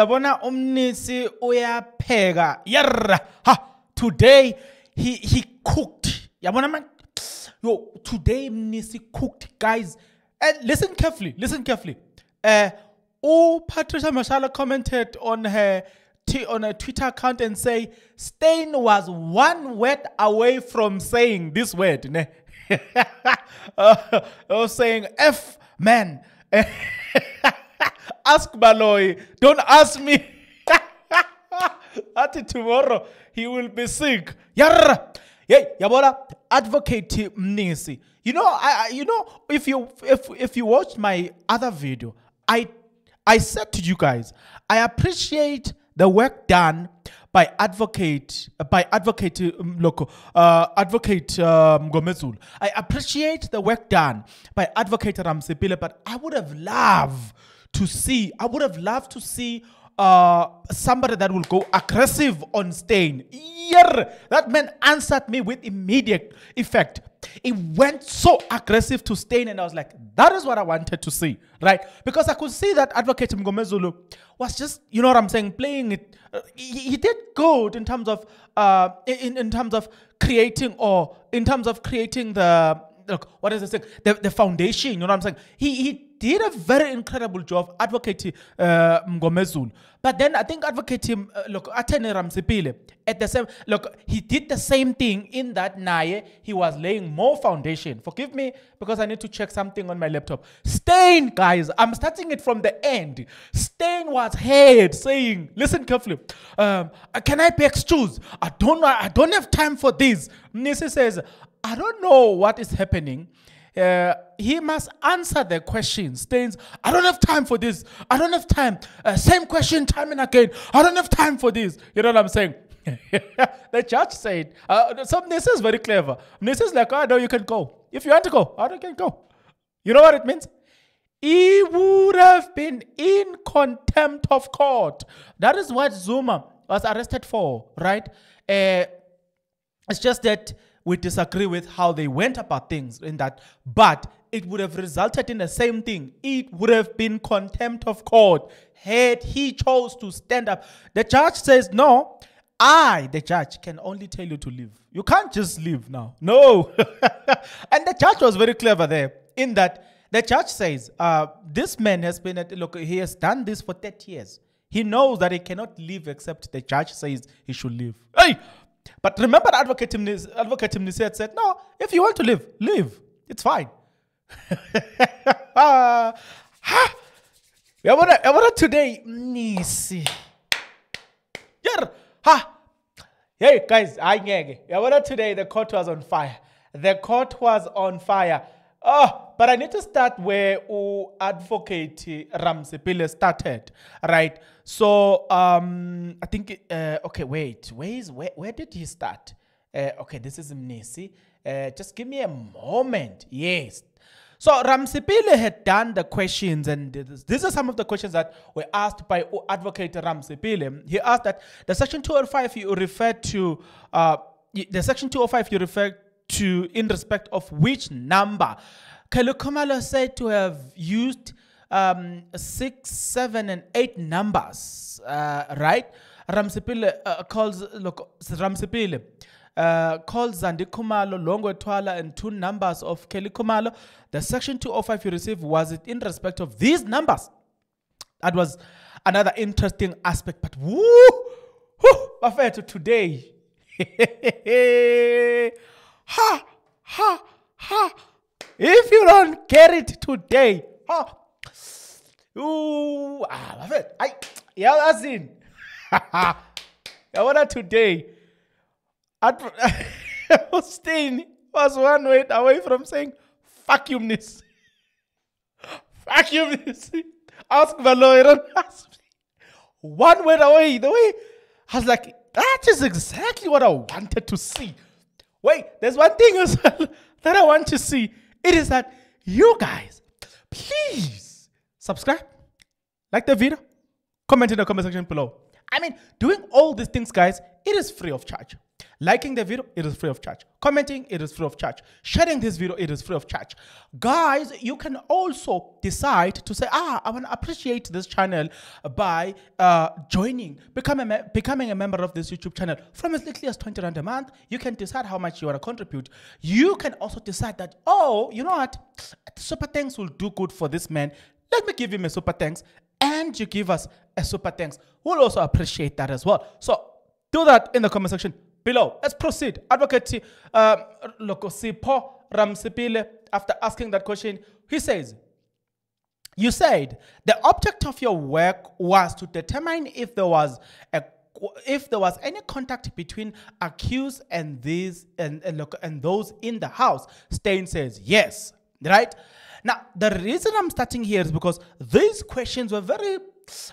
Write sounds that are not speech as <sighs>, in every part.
Sabona umnisi uyapheka. Yarra. Ha. Today he he cooked. Yabona man. Yo, today mnisi cooked guys. And eh, listen carefully. Listen carefully. Uh oh Patricia Mashala commented on her on a Twitter account and say Stain was one word away from saying this word. Ne? uh, <laughs> saying F man. <laughs> Ask Baloy. Don't ask me. <laughs> Ati tomorrow he will be sick. Yarra. Hey, Yabola, advocate Mnisi. You know, I, I, you know, if you if if you watch my other video, I I said to you guys, I appreciate the work done by advocate by advocate um, local uh, advocate um, Gomezul. I appreciate the work done by advocate Ramsepile, but I would have loved to see. I would have loved to see uh, somebody that will go aggressive on stain. Yeah, that man answered me with immediate effect. It went so aggressive to stain, and I was like, that is what I wanted to see, right? Because I could see that Advocate Mgomezulu was just, you know what I'm saying, playing it. Uh, he, he, did good in terms of uh, in, in terms of creating or in terms of creating the look, what is this thing? The, the foundation, you know what I'm saying? He he did a very incredible job advocating uh, But then I think advocating, uh, look, Atene Ramsipile, at the same, look, he did the same thing in that Naye, he was laying more foundation. Forgive me because I need to check something on my laptop. Stain, guys, I'm starting it from the end. Stain was heard saying, listen carefully, um, uh, can I be excused? I don't, know. I don't have time for this. Nisi says, I don't know what is happening. Uh, he must answer the question. Stains, I don't have time for this. I don't have time. Uh, same question time and again. I don't have time for this. You know what I'm saying? <laughs> the church said, uh, some this is very clever. This is like, oh, ah, know you can go. If you want to go, I don't can go. You know what it means? He would have been in contempt of court. That is what Zuma was arrested for, right? Uh, it's just that we disagree with how they went about things in that, but it would have resulted in the same thing. It would have been contempt of court had he chose to stand up. The judge says, no, I, the judge, can only tell you to leave. You can't just leave now. No. <laughs> and the judge was very clever there in that the judge says, uh, this man has been at, look, he has done this for 30 years. He knows that he cannot leave except the judge says he should leave. Hey, but remember, Advocate Timnis, Advocate had said, no, if you want to live, live. It's fine. ha! <laughs> Ah. yabona yabona today nisi yer ha hey guys i ngeke yabona today the court was on fire the court was on fire Oh, but I need to start where U advocate Ramsepile started, right? So um, I think, uh, okay, wait, where is where, where did he start? Uh, okay, this is Mnisi. Uh, just give me a moment. Yes. So Ramsipile had done the questions, and these are some of the questions that were asked by advocate Ramsipile. He asked that the section 205 you referred to, uh, the section 205 you referred to in respect of which number. Kalukumalo said to have used um, six, seven, and eight numbers, uh, right? Ramsipile uh, calls look, Ramsipile. Uh, calls Zandi Kumalo, Longo Twala, and two numbers of Kelly Kumalo. The section 205 you received was it in respect of these numbers? That was another interesting aspect. But woo, woo, today. <laughs> ha, ha, ha. If you don't get it today, ha. Ooh, ah, love it. I, yeah, that's it. I wonder today. <laughs> Austin was one word away from saying <laughs> you, miss. Ask my lawyer, don't ask me. One word away, the way I was like, that is exactly what I wanted to see. Wait, there's one thing as well <laughs> that I want to see. It is that you guys, please subscribe, like the video, comment in the comment section below. I mean, doing all these things, guys, it is free of charge. Liking the video, it is free of charge. Commenting, it is free of charge. Sharing this video, it is free of charge. Guys, you can also decide to say, ah, I want to appreciate this channel by uh, joining, become a becoming a member of this YouTube channel from as little as 20 rand a month. You can decide how much you want to contribute. You can also decide that, oh, you know what? Super thanks will do good for this man. Let me give him a super thanks. And you give us a super thanks. We'll also appreciate that as well. So do that in the comment section below. Let's proceed. Advocate um, Lokosipo Ramsipile, after asking that question, he says, you said the object of your work was to determine if there was a if there was any contact between accused and these and, and, and those in the house. Stain says yes, right? Now the reason I'm starting here is because these questions were very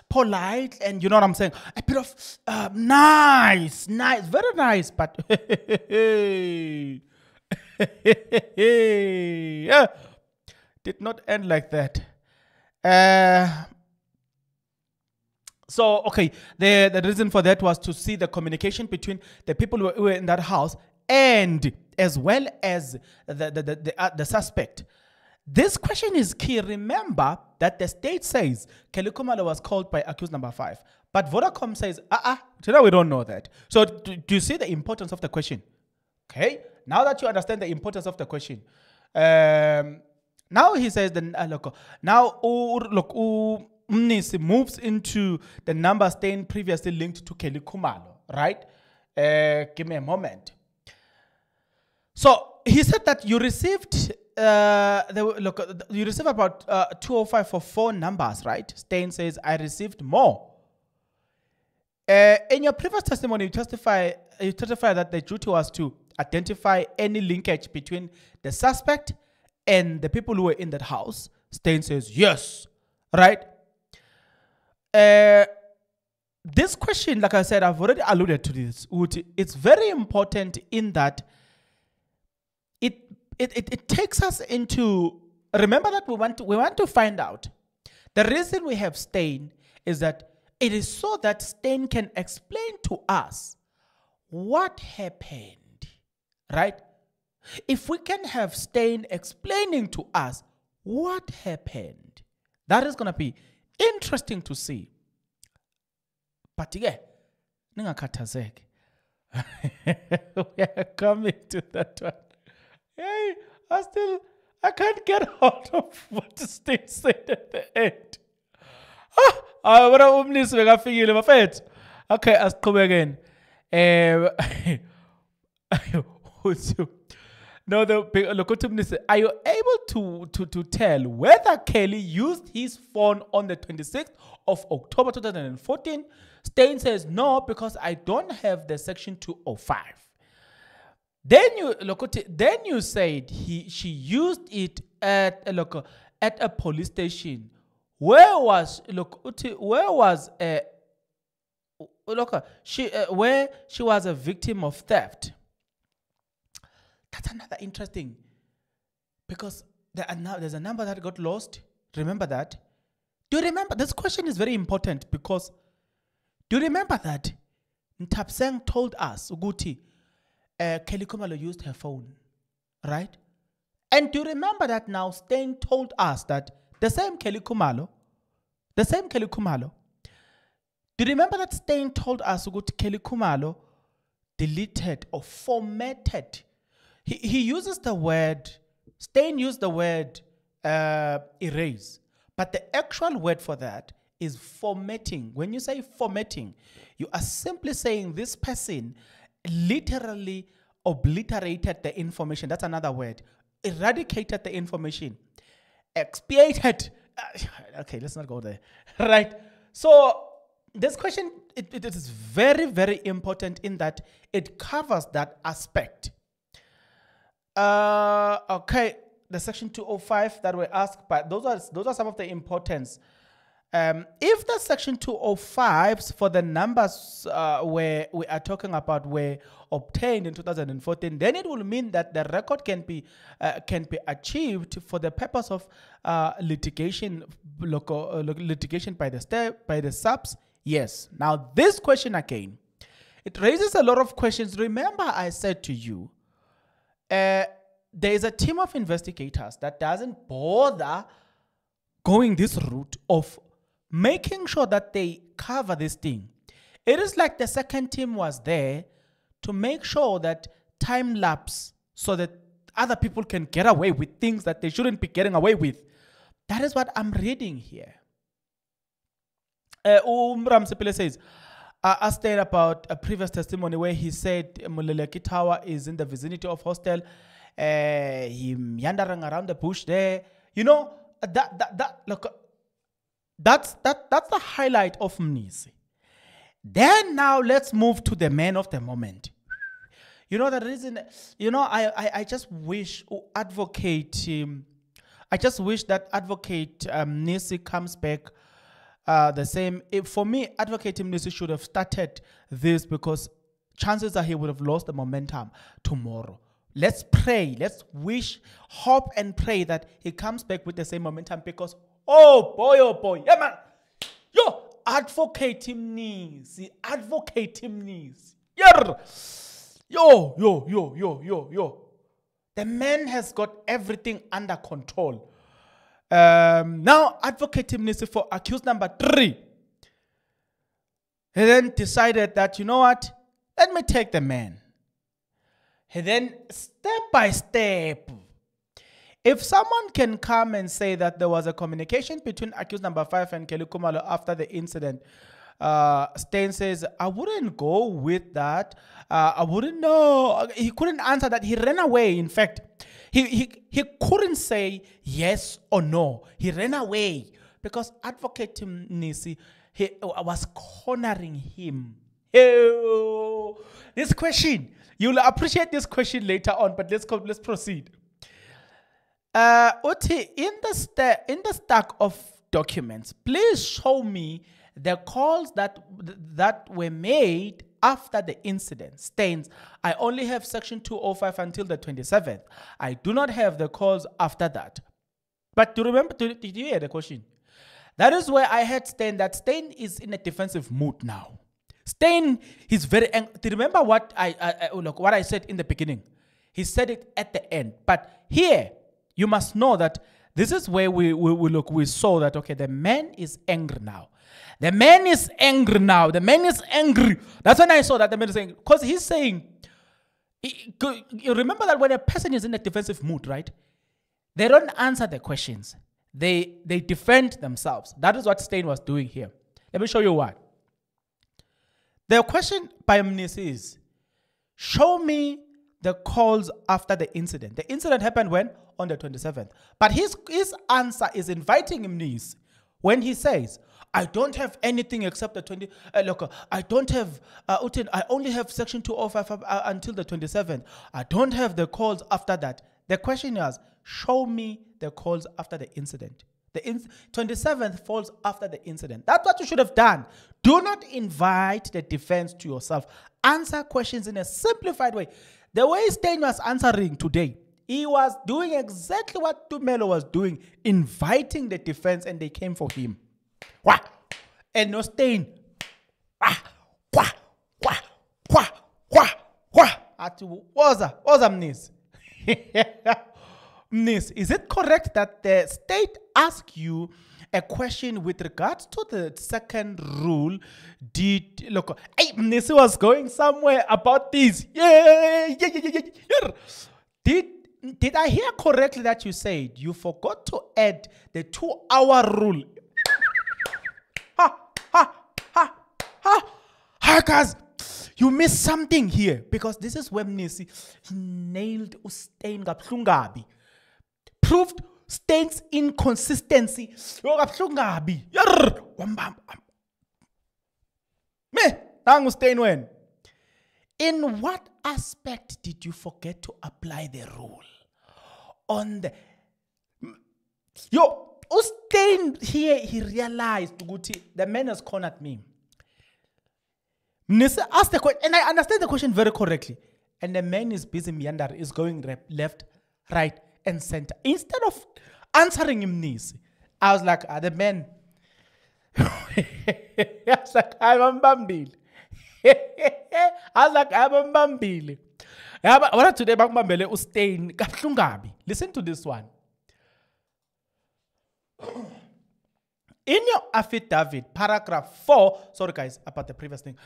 polite and you know what I'm saying? A bit of uh, nice, nice, very nice, but yeah. <laughs> <laughs> did not end like that. Uh, so, okay, the, the reason for that was to see the communication between the people who were in that house and as well as the, the, the, the, uh, the suspect. This question is key. Remember that the state says Kumalo was called by accused number five, but Vodacom says, uh uh, today we don't know that. So, do, do, you see the importance of the question? Okay, now that you understand the importance of the question, um, now he says, uh, look, now, uh, look, uh, moves into the number staying previously linked to Kumalo, right? Uh, give me a moment. So, he said that you received uh, they were, look, you receive about uh, 205 for four numbers, right? Stain says, I received more. Uh, in your previous testimony, you testify, you testify that the duty was to identify any linkage between the suspect and the people who were in that house. Stain says, yes, right? Uh, this question, like I said, I've already alluded to this. It's very important in that it, it, it takes us into remember that we want to, we want to find out the reason we have stain is that it is so that stain can explain to us what happened right if we can have stain explaining to us what happened that is going to be interesting to see but yeah <laughs> we are coming to that one Hey, I still I can't get <laughs> out of what state said at the end. Ah, yabona umlisi my bafethu. Okay, Um, Eh <laughs> you No, the lokuthi umlisi are you able to to to tell whether Kelly used his phone on the 26th of October 2014? Stain says no because I don't have the section 205. Then you look then you said he she used it at a look, at a police station. Where was look where was a uh, look she uh, where she was a victim of theft. That's another interesting because there are now, there's a number that got lost. Remember that. Do you remember? This question is very important because do you remember that Ntapseng told us, Uguti, uh, Kelly Kumalo used her phone, right? And do you remember that now Stain told us that the same Kelly Kumalo, the same Kelly Kumalo, do you remember that Stain told us that Kelly Kumalo deleted or formatted? He, he uses the word, Stain used the word uh, erase, but the actual word for that is formatting. When you say formatting, you are simply saying this person literally obliterated the information. That's another word. Eradicated the information. Expiated. <sighs> Okay, let's not go there. <laughs> Right. So this question it, it is very very important in that it covers that aspect. Uh, okay, the section 205 that were asked, but those are those are some of the importance. Um, if the section 205s for the numbers uh, where we are talking about were obtained in 2014, then it will mean that the record can be uh, can be achieved for the purpose of uh, litigation local, uh, litigation by the step by the subs. Yes. Now this question again, it raises a lot of questions. Remember, I said to you, uh, there is a team of investigators that doesn't bother going this route of making sure that they cover this thing. It is like the second team was there to make sure that time lapse so that other people can get away with things that they shouldn't be getting away with. That is what I'm reading here. Uh, umram Sepile says, I asked him about a previous testimony where he said Muleleki Tower is in the vicinity of hostel. Uh, he meandering around the bush there. You know, that, that, that, look, that's, that, that's the highlight of Mnisi. Then now let's move to the man of the moment. You know the reason. You know I I, I just wish oh, advocate. Um, I just wish that advocate um, Nisi comes back. Uh, the same it, eh, for me. Advocate Nisi should have started this because chances are he would have lost the momentum tomorrow. Let's pray. Let's wish, hope, and pray that he comes back with the same momentum because Oh boy, oh boy. Yeah, man. Yo, advocate imnizi. Advocate imnizi. Yer. Yo, yo, yo, yo, yo, yo. The man has got everything under control. Um, now, advocate imnizi for accused number three. He then decided that, you know what? Let me take the man. He then, step by step, if someone can come and say that there was a communication between accused number five and Kelly Kumalo after the incident, uh, Stain says, I wouldn't go with that. Uh, I wouldn't know. He couldn't answer that. He ran away, in fact. He, he, he couldn't say yes or no. He ran away because Advocate Tim Nisi he, was cornering him. Hey, this question, you'll appreciate this question later on, but let's, go, let's proceed. Uh, Uti, in the, in the stack of documents, please show me the calls that, that were made after the incident states, I only have section 205 until the 27th. I do not have the calls after that. But do you remember, did you hear the question? That is where I had Stain that Stain is in a defensive mood now. Stain is very angry. Do you remember what I, I, I, look what I said in the beginning? He said it at the end. But here, you must know that this is where we, we, we, look, we saw that, okay, the man is angry now. The man is angry now. The man is angry. That's when I saw that the man is angry. Because he's saying, you remember that when a person is in a defensive mood, right? They don't answer the questions. They, they defend themselves. That is what Stain was doing here. Let me show you why. The question by Mnis is, show me the calls after the incident. The incident happened when? On the 27th. But his, his answer is inviting him news when he says, I don't have anything except the 20. Uh, look, I don't have, uh, I only have section 205 uh, until the 27th. I don't have the calls after that. The question is, show me the calls after the incident. The in 27th falls after the incident. That's what you should have done. Do not invite the defense to yourself. Answer questions in a simplified way. The way Stein was answering today, he was doing exactly what Tumelo was doing, inviting the defense, and they came for him. Wah! And no Stein. Wah! Wah! Wah! Wah! Wah! Wah! Ati, oza, oza mnis. <laughs> mnis, is it correct that the state asked you a question with regards to the second rule. Did look, hey, Nisi was going somewhere about this. Yeah, yeah, yeah, yeah, yeah. Did did I hear correctly that you said you forgot to add the two-hour rule? ha ha ha ha! Hackers, you missed something here because this is where Nisi nailed Ustein Gaplungabi. Proved stakes inconsistency yo kabuhlungu wambamba me nangu stain wena in what aspect did you forget to apply the rule on the yo ustain here he realized ukuthi the man has cornered me Nisa asked the question, and I understand the question very correctly. And the man is busy meander, is going left, right, and center. Instead of answering him this I was like, ah, the man. <laughs> I was like, I'm Bambil. <laughs> I was like, I'm Bambil. What today, Bambele was staying. Listen to this one. In your affidavit, paragraph 4, sorry guys, about the previous thing,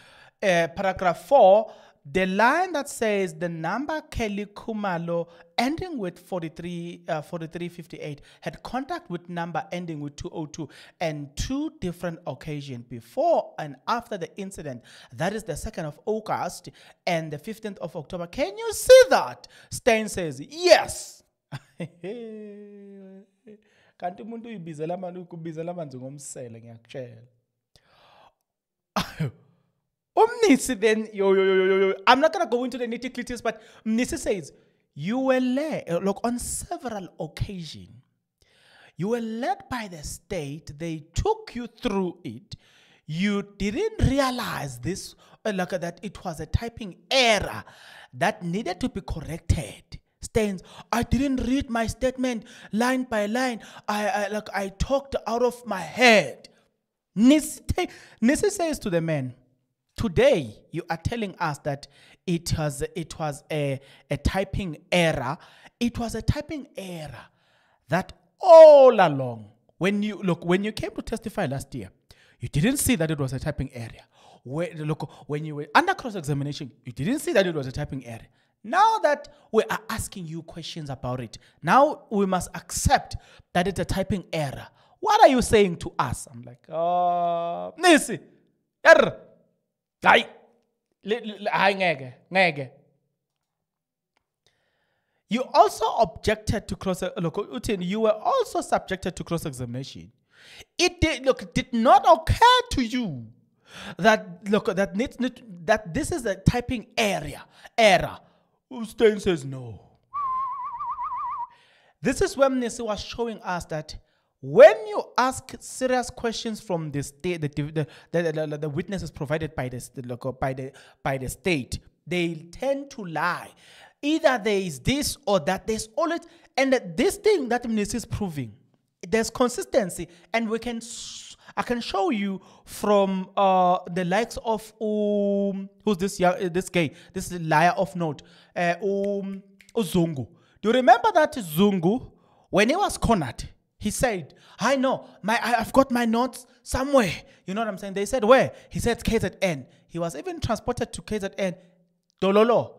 uh, paragraph 4, the line that says the number Kelly Kumalo ending with 43, uh, 4358 had contact with number ending with 202 and two different occasions before and after the incident. That is the 2nd of August and the 15th of October. Can you see that? Stein says, yes. <laughs> Umnisi then, yo, yo, yo, yo, yo, I'm not going to go into the nitty gritties, but Umnisi says, you were led, uh, look, on several occasions, you were led by the state. They took you through it. You didn't realize this, uh, like that it was a typing error that needed to be corrected. Stains. I didn't read my statement line by line. I, I like I talked out of my head. Nisi, Nisi says to the man, Today, you are telling us that it was, it was a, a typing error. It was a typing error that all along, when you look, when you came to testify last year, you didn't see that it was a typing error. When, look, when you were under cross examination, you didn't see that it was a typing error. Now that we are asking you questions about it, now we must accept that it's a typing error. What are you saying to us? I'm like, oh, Nisi, error. Nej! I ngeke, ngeke. You also objected to cross uh, look Utin, you were also subjected to cross examination. It did look did not occur to you that look that need, need, that this is a typing area error. Stein says no. this is when Nisi was showing us that when you ask serious questions from the state, the, the, the, the, witnesses provided by the, by, the, by the state, they tend to lie. Either there is this or that. There's always, and this thing that Minister is proving, there's consistency. And we can, I can show you from uh, the likes of, um, who's this, young uh, this guy, this liar of note, uh, um, Zungu. Do you remember that Zungu, when he was cornered, he said, I know, my, I, have got my notes somewhere. You know what I'm saying? They said, where? He said, KZN. He was even transported to KZN, Dololo.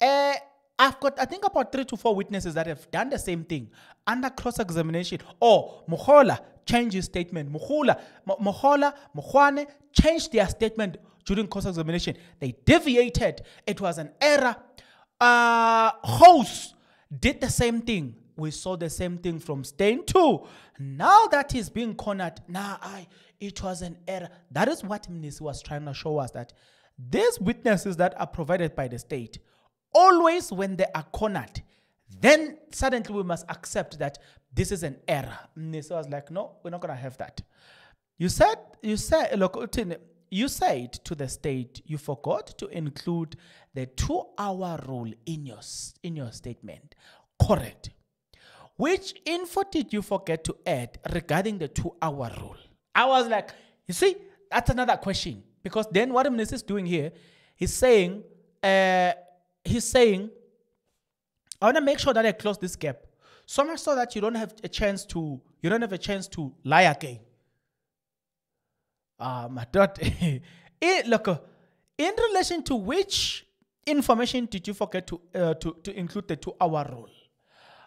Uh, I've got, I think, about three to four witnesses that have done the same thing under cross examination. Or oh, Mohola changed his statement. Mohola, Mohola, Muhwane changed their statement during cross examination. They deviated. It was an error. Uh, House did the same thing we saw the same thing from Stain too. Now that he's being cornered, nah, I, it was an error. That is what Mnisi was trying to show us that these witnesses that are provided by the state, always when they are cornered, then suddenly we must accept that this is an error. Mnisi was like, no, we're not going to have that. You said, you said, look, you said to the state you forgot to include the two hour rule in your, in your statement. Correct. Which info did you forget to add regarding the two hour rule? I was like, you see, that's another question. Because then what Mnes is doing here, he's saying, uh, he's saying, I want to make sure that I close this gap. So much so that you don't have a chance to, you don't have a chance to lie again. Ah, <laughs> eh, uh, my daughter. look, in relation to which information did you forget to, uh, to, to include the two-hour rule?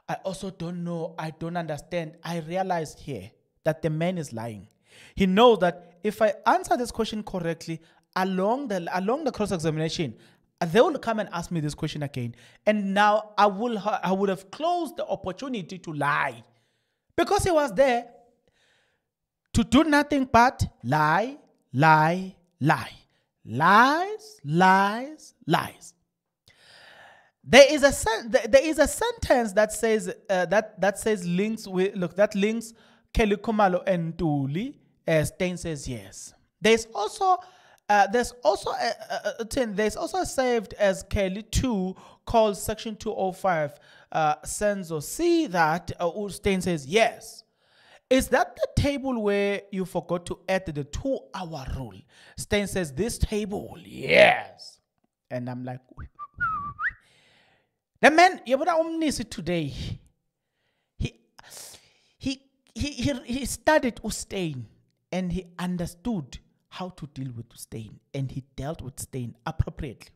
I also don't know, I don't understand. I realize here that the man is lying. He knows that if I answer this question correctly, along the along the cross examination, they will come and ask me this question again. And now I will I would have closed the opportunity to lie. Because he was there to do nothing but lie, lie, lie. Lies, lies, lies. There is a sen- there is a sentence that says uh, that that says links with look that links Kelly Kumalo and Duli. Uh, says yes. There's also uh, there's also a, a, a ten, there's also saved as Kelly two called section two hundred oh five uh, Senzo. See that uh, says yes. Is that the table where you forgot to add the two hour rule? Stain says, This table, yes. And I'm like, the man, yabona umnisi today, he, he, he, he, studied stain and he understood how to deal with stain and he dealt with stain appropriately.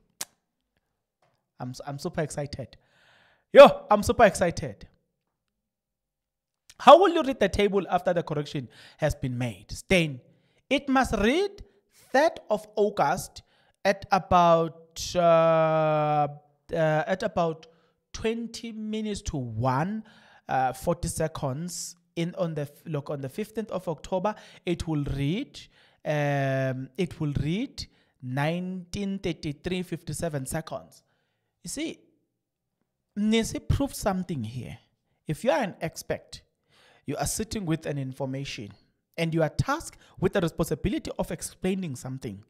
I'm, I'm super excited. Yo, I'm super excited. How will you read the table after the correction has been made? Stain. It must read 3rd of August at about uh, uh, at about 20 minutes to 1 uh, 40 seconds in on the look on the 15th of October it will read um, it will read 1933 57 seconds you see Nisi proved something here if you are an expert you are sitting with an information and you are tasked with the responsibility of explaining something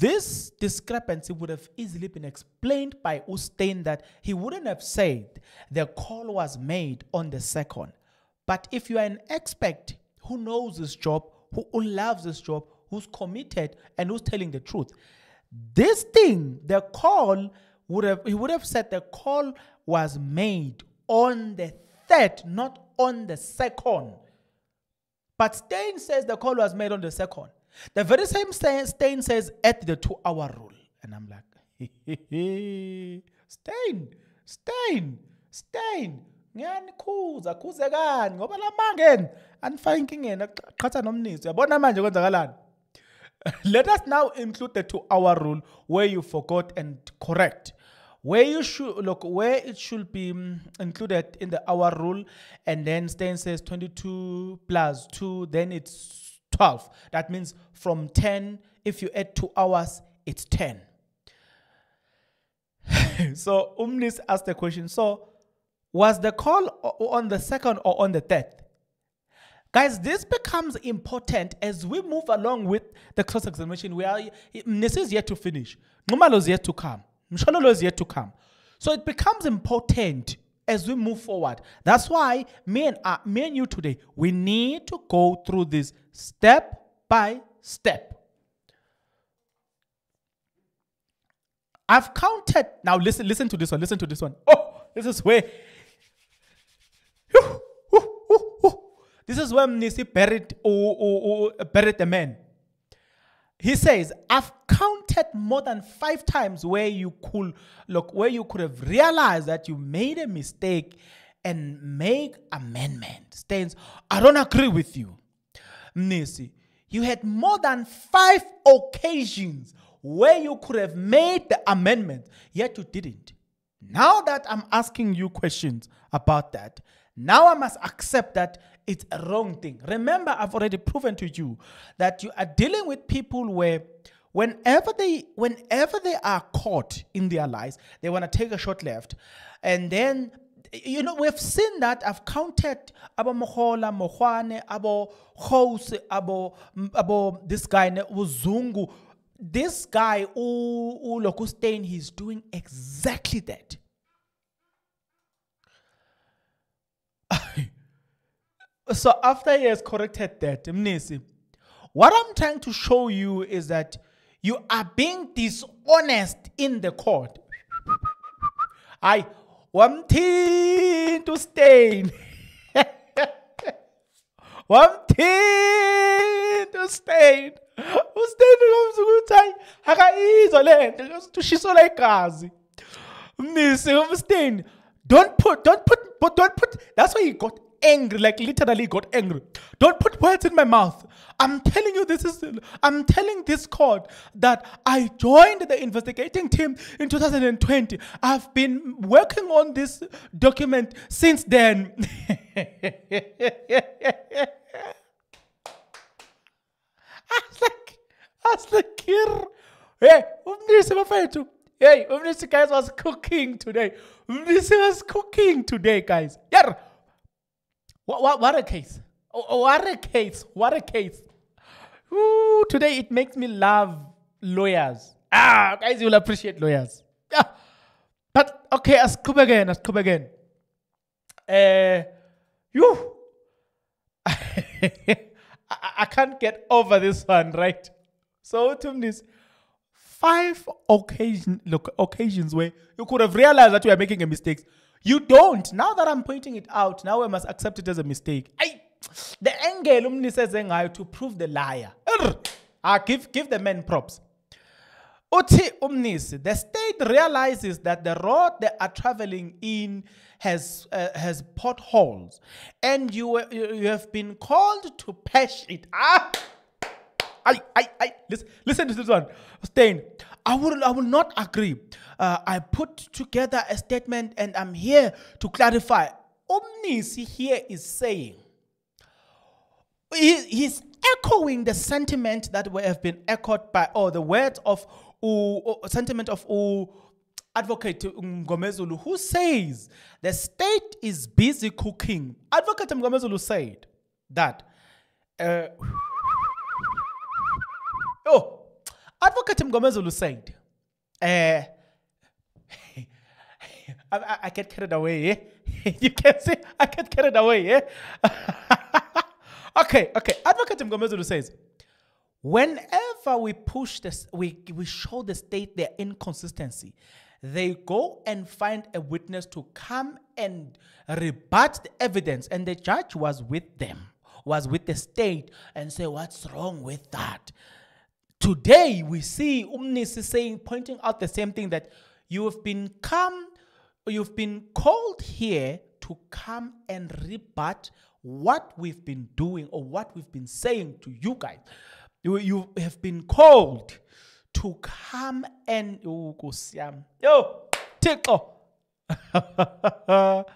this discrepancy would have easily been explained by Ustein that he wouldn't have said the call was made on the second. But if you are an expert who knows this job, who, loves this job, who's committed, and who's telling the truth, this thing, the call, would have he would have said the call was made on the third, not on the second. But Stein says the call was made on the second. The very same stain says, at the two hour rule. And I'm like, <laughs> stain. Stein, Stein. ngiyanikhuza khuzekani ngoba la mangeni anifake inkingeni ya nomnisi uyabona manje kwenzakalani <laughs> let us now include the two hour rule where you forgot and correct where you should look where it should be mm, included in the hour rule and then stain says 22 plus 2 then it's 12. That means from 10, if you add two hours, it's 10. <laughs> so Umnis asked the question, so was the call on the second or on the third? Guys, this becomes important as we move along with the cross examination. We are Mnes is yet to finish. Numalo is yet to come. Mshololo is yet to come. So it becomes important as we move forward. That's why me and, uh, me and you today, we need to go through this step by step. I've counted. Now listen, listen to this one. Listen to this one. Oh, this is where. this is where Nisi buried, oh, oh, oh, buried the man he says, I've counted more than five times where you could look where you could have realized that you made a mistake and make amendment. Stands, I don't agree with you. Nisi, you had more than five occasions where you could have made the amendment, yet you didn't. Now that I'm asking you questions about that, now I must accept that it's a wrong thing. Remember, I've already proven to you that you are dealing with people where whenever they whenever they are caught in their lies, they want to take a short left. And then you know, we've seen that. I've counted Abo Mohola, Mohwane, Abo Hose, Abo Abo this guy Uzungu. This guy, Ulokustane, he's doing exactly that. So after he has corrected that, Mnisi, what I'm trying to show you is that you are being dishonest in the court. I want to stain. want to stay? stain. the comes ukuthi hayi akayizwa le nto ushisela igazi. Mnisi umstain. Don't put don't put But don't put that's why he got angry, like literally got angry. Don't put words in my mouth. I'm telling you, this is, I'm telling this court that I joined the investigating team in 2020. I've been working on this document since then. <laughs> asikir hey umnisi bafethu hey umnisi guys was cooking today umnisi was cooking today guys yar what, what, what a case. Oh, oh, what a case. What a case. Ooh, today it makes me love lawyers. Ah, guys, you'll appreciate lawyers. Yeah. But okay, let's come again, Let's come again. Uh, you. I, <laughs> I, can't get over this one, right? So, Tumnis, five occasion, look, occasions where you could have realized that you are making a mistake you don't. Now that I'm pointing it out, now I must accept it as a mistake. I, the angel Umni says to prove the liar. I ah, give, give the men props. Uti Umnis, the state realizes that the road they are traveling in has, uh, has potholes and you, you have been called to patch it. Ah! I, I, I, listen, listen to this one. Stain, I will, I will not agree. Uh, I put together a statement and I'm here to clarify. Omnis here is saying, he, he's echoing the sentiment that we have been echoed by, or the words of, sentiment of U, Advocate Ngomezulu, who says the state is busy cooking. Advocate Ngomezulu said that. Uh, wakati mgomezulu said uh, eh, I, I, I get carried away eh? <laughs> you can see i get carried away eh? <laughs> okay okay advocate mgomezulu says whenever we push this we, we show the state their inconsistency they go and find a witness to come and rebut the evidence and the judge was with them was with the state and say what's wrong with that Today we see Umnisi saying, pointing out the same thing that you have been come, you've been called here to come and rebut what we've been doing or what we've been saying to you guys. You, you have been called to come and oh, yo, tickle. <laughs> but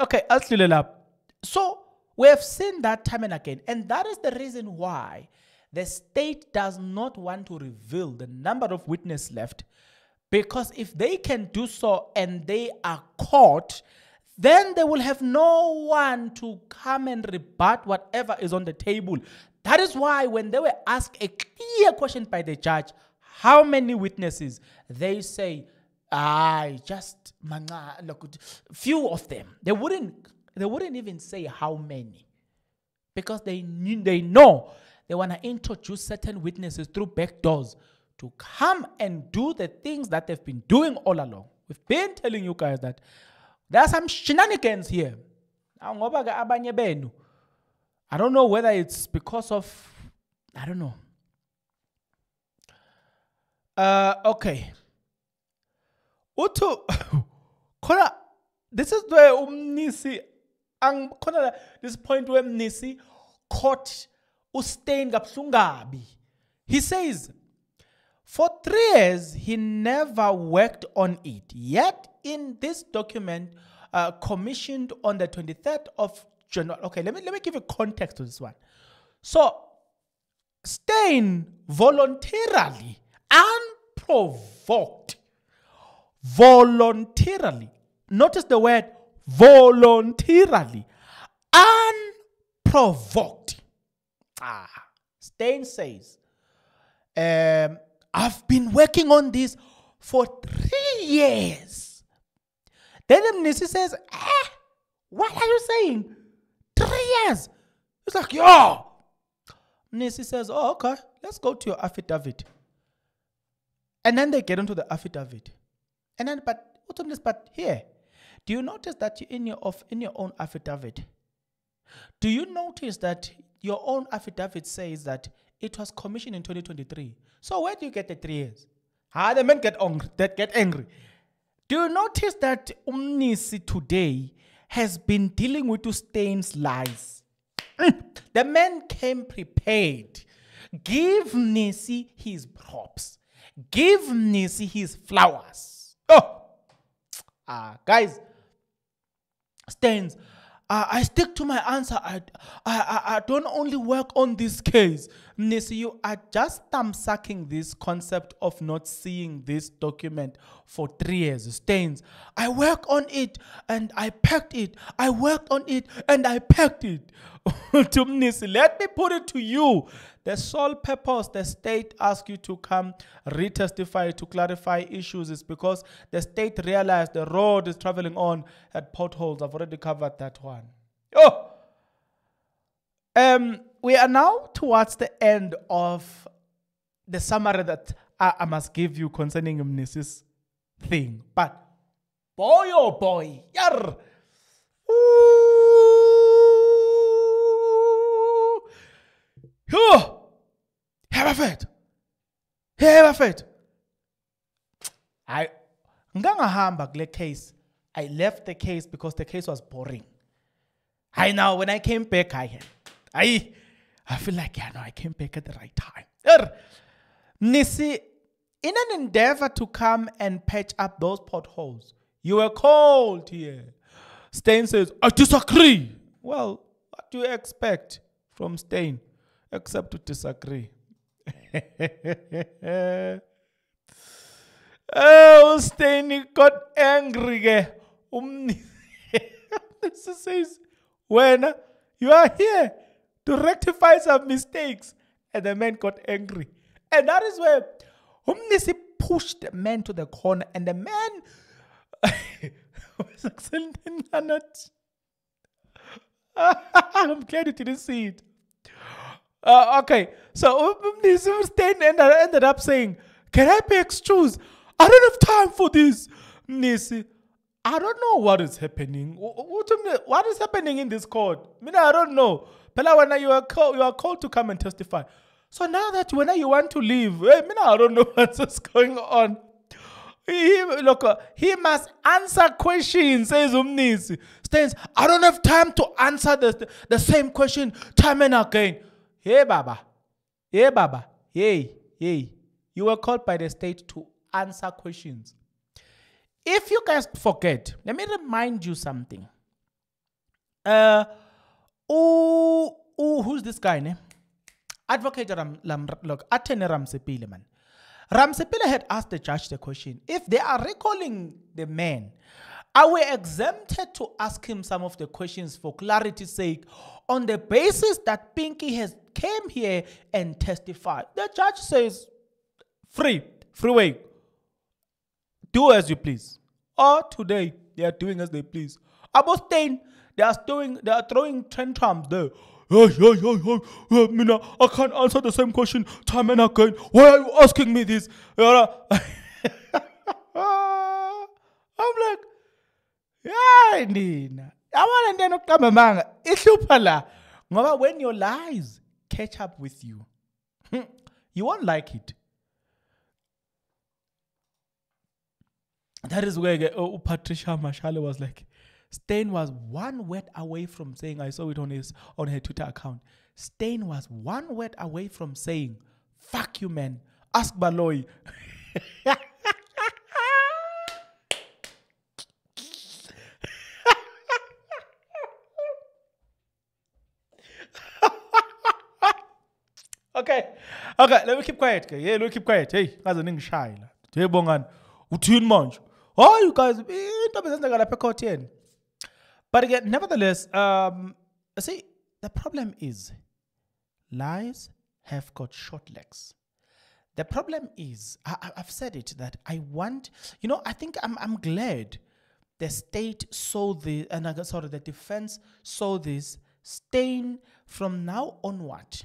okay, I'll still it up. So we have seen that time and again, and that is the reason why the state does not want to reveal the number of witnesses left because if they can do so and they are caught, then they will have no one to come and rebut whatever is on the table. That is why, when they were asked a clear question by the judge, how many witnesses, they say, I just look, few of them. They wouldn't, they wouldn't even say how many because they, knew, they know they want to introduce certain witnesses through back doors to come and do the things that they've been doing all along. We've been telling you guys that there are some shenanigans here. I don't know whether it's because of, I don't know. Uh, okay. Oto, <laughs> khona this is where umnisi ang khona this point where umnisi caught uStain Kapsungabi. He says, for three years, he never worked on it. Yet, in this document, uh, commissioned on the 23rd of January. Okay, let me, let me give you context to this one. So, Stein voluntarily, unprovoked, voluntarily, notice the word voluntarily, unprovoked, Ah, says, um, I've been working on this for three years. Then Nisi says, eh, what are you saying? Three years. It's like, yo. Nisi says, oh, okay, let's go to your affidavit. And then they get onto the affidavit. And then, but, on this? but here, do you notice that in your, of, in your own affidavit, do you notice that your own affidavit says that it was commissioned in 2023. So where do you get the three years? How the men get angry, that get angry. Do you notice that Umnisi today has been dealing with stains, lies? Mm. the man came prepared. Give Nisi his props. Give Nisi his flowers. Oh, ah, guys, stains. I, I stick to my answer. I, I, I don't only work on this case. Nisi, you are just thumb sucking this concept of not seeing this document for three years. Stains. I worked on it and I packed it. I worked on it and I packed it. <laughs> to Nisi, let me put it to you. The sole purpose the state asked you to come retestify to clarify issues is because the state realized the road is traveling on had potholes. I've already covered that one. Oh! Um, we are now towards the end of the summary that I, I must give you concerning mnesis thing. But boy, oh boy, yar. Ooh. Have a fed. Have a fed. I ngangahamba kule case. I left the case because the case was boring. I now when I came back I had I I feel like, yeah, no, I came back at the right time. Er, Nisi, in an endeavor to come and patch up those potholes, you were called here. Stain says, I disagree. Well, what do you expect from Stain except to disagree? <laughs> oh, Stain got angry. Um, this <laughs> says, when you are here to rectify some mistakes. And the man got angry. And that is where Humnisi pushed the man to the corner, and the man was accenting on it. I'm glad you didn't see it. Uh, okay, so Humnisi stand and I ended up saying, Can I be excused? I don't have time for this, Nisi. I don't know what is happening. What is happening in this court? I mean, I don't know. Pelawana, you are called you are called to come and testify. So now that when you want to leave, hey, mina, I don't know <laughs> what's going on. He, look, he must answer questions, says Umnis. Stands, I don't have time to answer the, the same question time and again. Hey, Baba. Hey, Baba. Hey, hey. You were called by the state to answer questions. If you guys forget, let me remind you something. Uh, Oh, oh, who's this guy, ne? Advocate Ram, Ram look, Atene Ramsepile, man. Ramsepile had asked the judge the question, if they are recalling the man, are we exempted to ask him some of the questions for clarity's sake on the basis that Pinky has came here and testified? The judge says, free, free way. Do as you please. Or today, they are doing as they please. Abostain they are throwing they are throwing tantrums there. Yeah, yeah, yeah, yeah. yeah Mina, I can't answer the same question time and again. Why are you asking me this? <laughs> I'm like, yeah, Nina. I want to then come among Ishupala. Ngoba, when your lies catch up with you, hmm, you won't like it. That is where uh, Patricia Mashale was like, Stain was one word away from saying, I saw it on his on her Twitter account. Stain was one word away from saying, fuck you, man. Ask Baloy. <laughs> okay. Okay, let me keep quiet. Okay? Yeah, let me keep quiet. Hey, guys, I'm shy. Hey, Bongan. Uthini manje? you guys, but again, nevertheless, um, see, the problem is lies have got short legs. The problem is, I, have said it that I want, you know, I think I'm, I'm glad the state saw the, and uh, sorry, the defense saw this stain from now onward.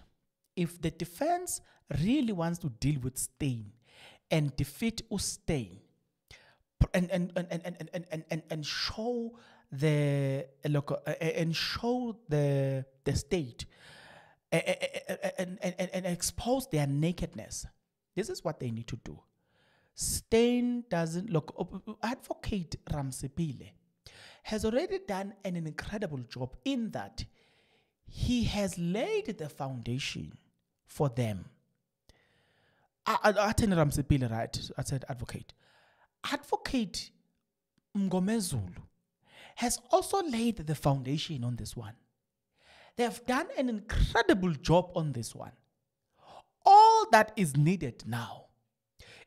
If the defense really wants to deal with stain and defeat Ustain, and and and and and and and, and show the eh, local eh, eh, and show the the state and, and, and, and expose their nakedness. This is what they need to do. Stain doesn't look. Advocate Ramsipile has already done an incredible job in that he has laid the foundation for them. Athene Ramsipile, right? I said advocate. Advocate Mgomezulu has also laid the foundation on this one. They have done an incredible job on this one. All that is needed now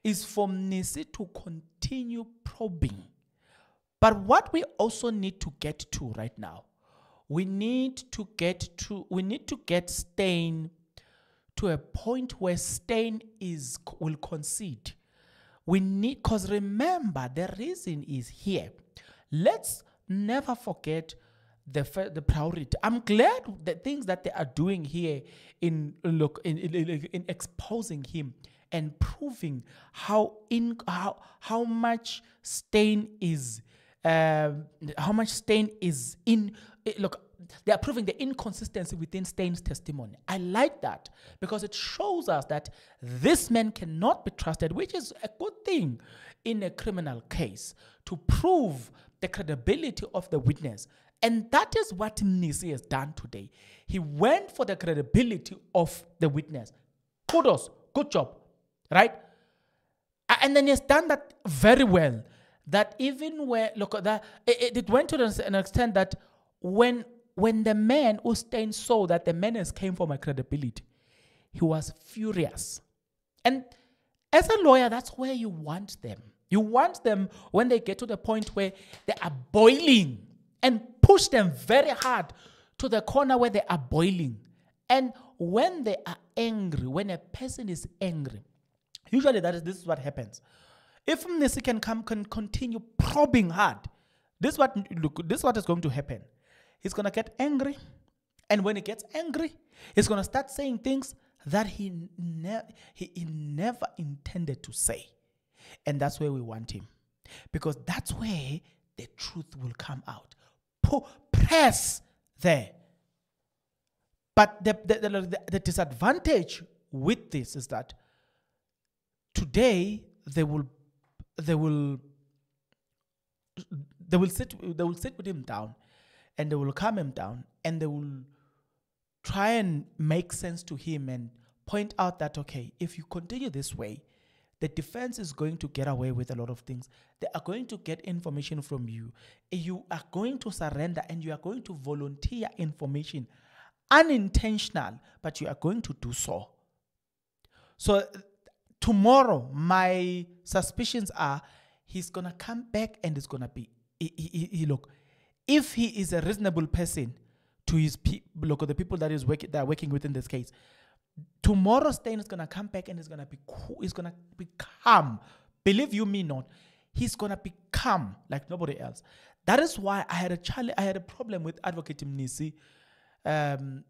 is for NISI to continue probing. But what we also need to get to right now, we need to get to we need to get Stain to a point where Stain is will concede. We need because remember the reason is here. Let's never forget the the priority. I'm glad the things that they are doing here in look in, in, in exposing him and proving how in how how much stain is uh, how much stain is in eh, look they are proving the inconsistency within Stain's testimony. I like that because it shows us that this man cannot be trusted, which is a good thing in a criminal case to prove the credibility of the witness. And that is what Nisi has done today. He went for the credibility of the witness. Kudos, good job, right? And then he has done that very well. That even where, look, at that it, it went to an extent that when when the man who stained saw that the menace came for my credibility, he was furious. And as a lawyer, that's where you want them you want them when they get to the point where they are boiling and push them very hard to the corner where they are boiling. And when they are angry, when a person is angry, usually that is this is what happens. If Nisi can come can continue probing hard, this is what look, this is what is going to happen. He's gonna get angry, and when he gets angry, he's gonna start saying things that he, ne- he, he never intended to say. And that's where we want Him. Because that's where the truth will come out. Press there. But the, the, the, the disadvantage with this is that today they will they will they will sit they will sit with him down and they will calm him down and they will try and make sense to him and point out that okay if you continue this way the defense is going to get away with a lot of things. They are going to get information from you. You are going to surrender and you are going to volunteer information unintentional, but you are going to do so. So tomorrow, my suspicions are he's gonna come back and it's gonna be he, he, he, look. If he is a reasonable person to his people, look the people that is working that are working within this case, tomorrow stain is gonna come back and it's gonna be cool. He's gonna become, believe you me not, he's gonna become like nobody else. That is why I had a challenge. I had a problem with Advocate Mnisi, um,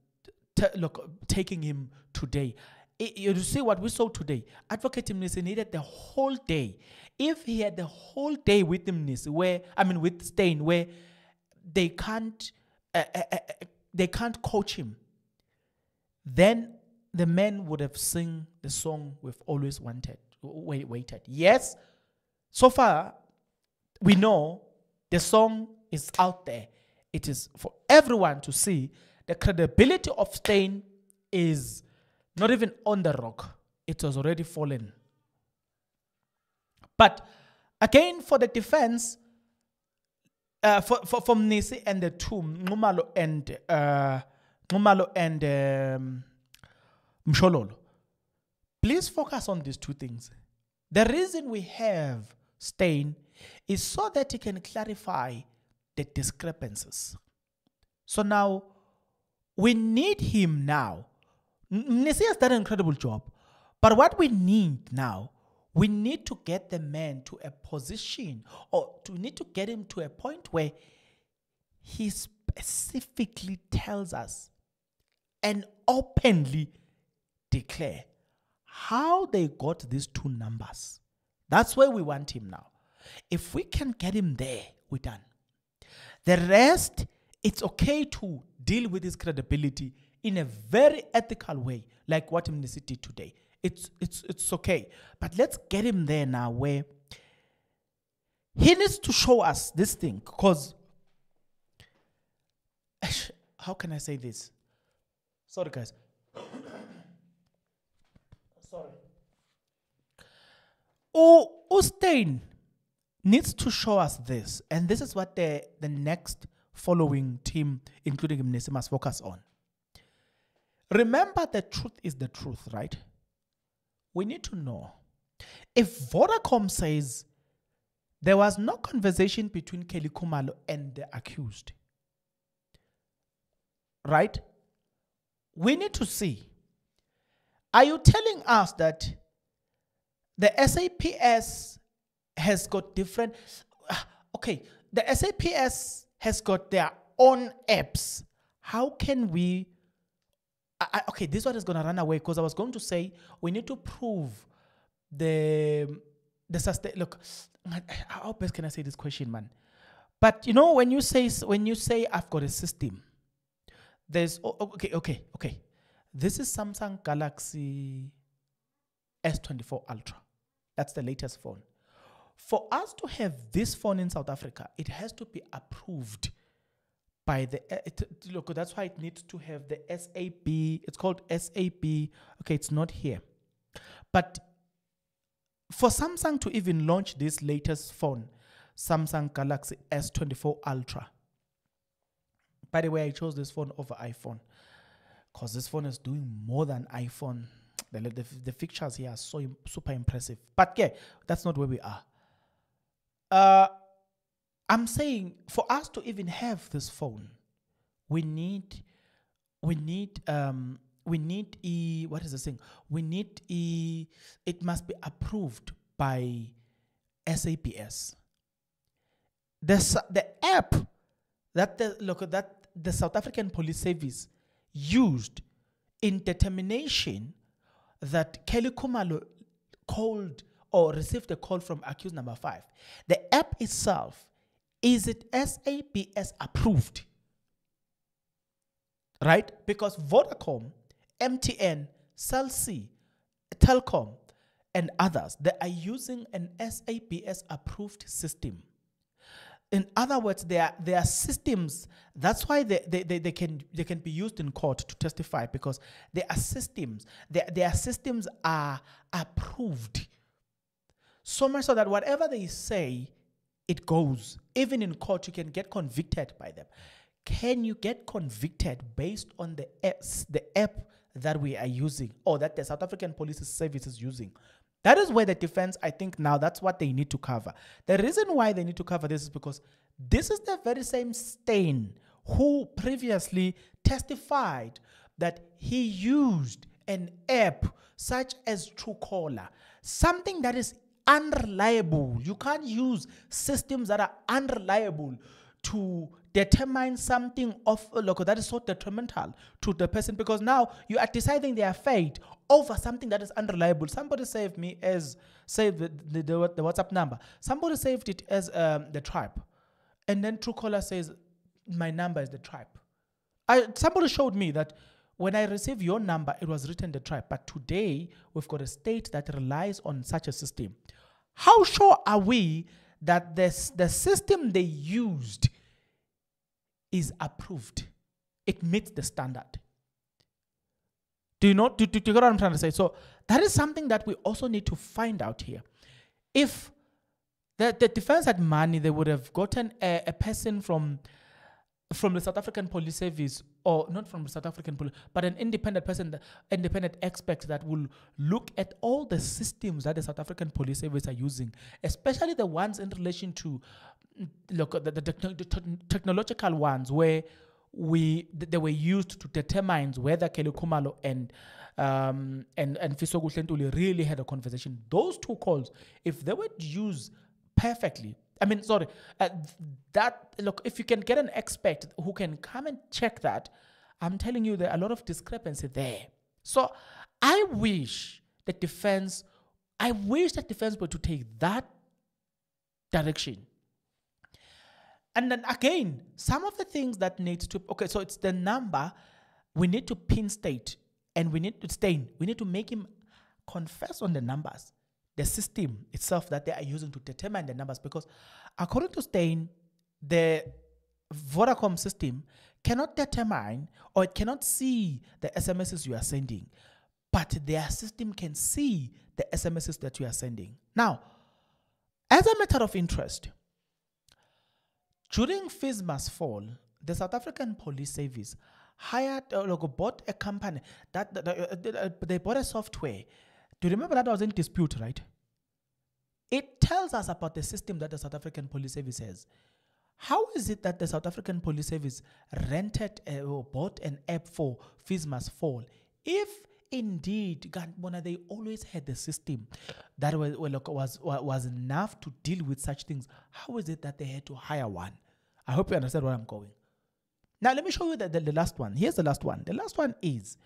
t- look taking him today. It, you see what we saw today. Advocate Mnisi needed the whole day. If he had the whole day with Mnisi, where I mean with stain, where they can't uh, uh, uh, uh, they can't coach him, then the men would have sung the song we've always wanted, wait, waited. Yes, so far, we know the song is out there. It is for everyone to see. The credibility of stain is not even on the rock, it has already fallen. But again, for the defense, uh, for, for, from Nisi and the tomb, NumaLo and uh, and um, Mshololo. Please focus on these two things. The reason we have stain is so that he can clarify the discrepancies. So now we need him now. Nisi has done an incredible job. But what we need now, we need to get the man to a position or to need to get him to a point where he specifically tells us and openly declare how they got these two numbers. That's where we want him now. If we can get him there, we're done. The rest, it's okay to deal with his credibility in a very ethical way, like what the did today. It's, it's, it's okay. But let's get him there now where he needs to show us this thing because, <laughs> how can I say this? Sorry, guys. Sorry. U- Ustein needs to show us this, and this is what the, the next following team, including Mnisi, must focus on. Remember, the truth is the truth, right? We need to know. If Vodacom says there was no conversation between Kelly Kumalo and the accused, right? We need to see are you telling us that the SAPS has got different? <sighs> Okay, the SAPS has got their own apps. How can we? I, okay, this one is going to run away because I was going to say we need to prove the the sustain. Look, <sighs> how best can I say this question, man? But you know when you say when you say I've got a system, there's okay, okay, okay. This is Samsung Galaxy S24 Ultra. That's the latest phone. For us to have this phone in South Africa, it has to be approved by the eh, it, look. That's why it needs to have the SAB. It's called SAB. Okay, it's not here, but for Samsung to even launch this latest phone, Samsung Galaxy S24 Ultra. By the way, I chose this phone over iPhone because this phone is doing more than iPhone. <tsk> The, the, the pictures here are so super impressive. But yeah, that's not where we are. Uh, I'm saying for us to even have this phone, we need, we need, um, we need e. What is the thing? We need e. It must be approved by SAPS. The the app that the look that the South African Police Service used in determination that Kelly Kumalo called or received a call from accused number five. The app itself, is it SABS approved? Right? Because Vodacom, MTN, Cell C, Telcom, and others, they are using an SABS approved system in other words, there are, there are systems. That's why they, they, they, they, can they can be used in court to testify because there are systems. Their, their systems are approved. So much so that whatever they say, it goes. Even in court, you can get convicted by them. Can you get convicted based on the apps, the app that we are using or that the South African Police Service is using that is where the defense, I think now, that's what they need to cover. The reason why they need to cover this is because this is the very same Stain who previously testified that he used an app such as Truecaller, something that is unreliable. You can't use systems that are unreliable to determine something of local that is so detrimental to the person because now you are deciding their fate over something that is unreliable. Somebody saved me as saved the, the, the, WhatsApp number. Somebody saved it as um, the tribe, and then Truecaller says my number is the tribe. I somebody showed me that when I received your number, it was written the tribe, but today we've got a state that relies on such a system. How sure are we that this, the system they used is approved. It meets the standard. Do you know? Do, do, do, you get what I'm trying to say? So that is something that we also need to find out here. If the, the defense had money, they would have gotten a, a person from from the South African Police Service, or not from the South African Police, but an independent person, independent expert that will look at all the systems that the South African Police Service are using, especially the ones in relation to look the, the, the technological ones where we they were used to determine whether Kelly Kumalo and um, and and Fiso really had a conversation. Those two calls, if they were used perfectly I mean, sorry, uh, that look, if you can get an expert who can come and check that, I'm telling you, there are a lot of discrepancy there. So I wish that defense, I wish that defense were to take that direction. And then again, some of the things that need to, okay, so it's the number we need to pin state and we need to stain. We need to make him confess on the numbers the system itself that they are using to determine the numbers. Because according to Stein, the Vodacom system cannot determine or it cannot see the SMSs you are sending, but their system can see the SMSs that you are sending. Now, as a matter of interest, during FISMA's fall, the South African Police Service hired, uh, bought a company that, that uh, uh they bought a software do you remember that was in dispute, right? It tells us about the system that the South African Police Service has. How is it that the South African Police Service rented uh, or bought an app for FISMAS fall? If indeed, Gambona, they always had the system that was, was, was enough to deal with such things, how is it that they had to hire one? I hope you understand where I'm going. Now, let me show you the, the, the last one. Here's the last one. The last one is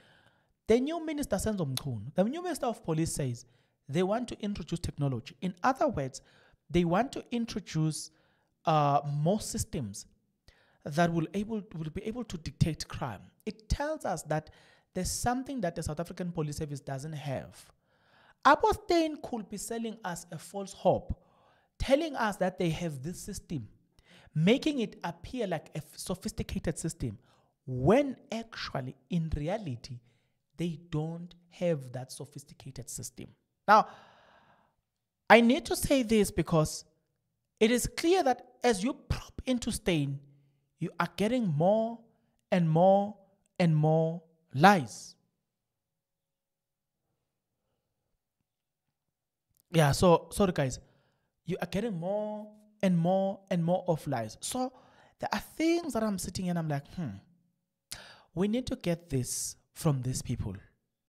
the new minister, Senzo Mkun, the new minister of police says they want to introduce technology. In other words, they want to introduce uh, more systems that will, able, will be able to detect crime. It tells us that there's something that the South African Police Service doesn't have. Apostain could be selling us a false hope, telling us that they have this system, making it appear like a sophisticated system, when actually, in reality, they don't have that sophisticated system. Now, I need to say this because it is clear that as you prop into stain, you are getting more and more and more lies. Yeah, so sorry guys, you are getting more and more and more of lies. So there are things that I'm sitting and I'm like, hmm, we need to get this from these people.